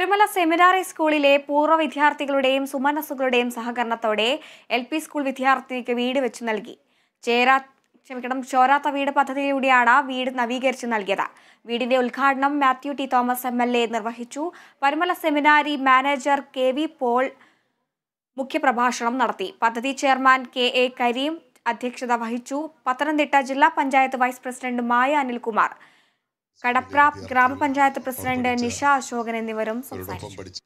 Sabarimala seminary സ്കൂളിലെ പൂർവ്വ വിദ്യാർത്ഥികളുടെയും സുമനസുകളുടെയും സഹകരണത്തോടെ എൽ പി സ്കൂൾ വിദ്യാർത്ഥിനിക്ക് വീട് വെച്ചു നൽകി ചേരാ ക്ഷമിക്കണം ചോരാത്ത വീട് പദ്ധതിയിലൂടെയാണ് വീട് നവീകരിച്ചു നൽകിയത് വീടിന്റെ ഉദ്ഘാടനം Mathew T Thomas M L A നിർവഹിച്ചു Parumala seminary manager K V Paul മുഖ്യപ്രഭാഷണം നടത്തി പദ്ധതി ചെയർമാൻ കെ എ കരീം അധ്യക്ഷത വഹിച്ചു പത്തനംതിട്ട ജില്ലാ പഞ്ചായത്ത് വൈസ് പ്രസിഡന്റ് മായ അനിൽകുമാർ കടപ്ര ഗ്രാമപഞ്ചായത്ത് പ്രസിഡന്റ് നിഷ അശോകൻ എന്നിവരും സംസാരിച്ചു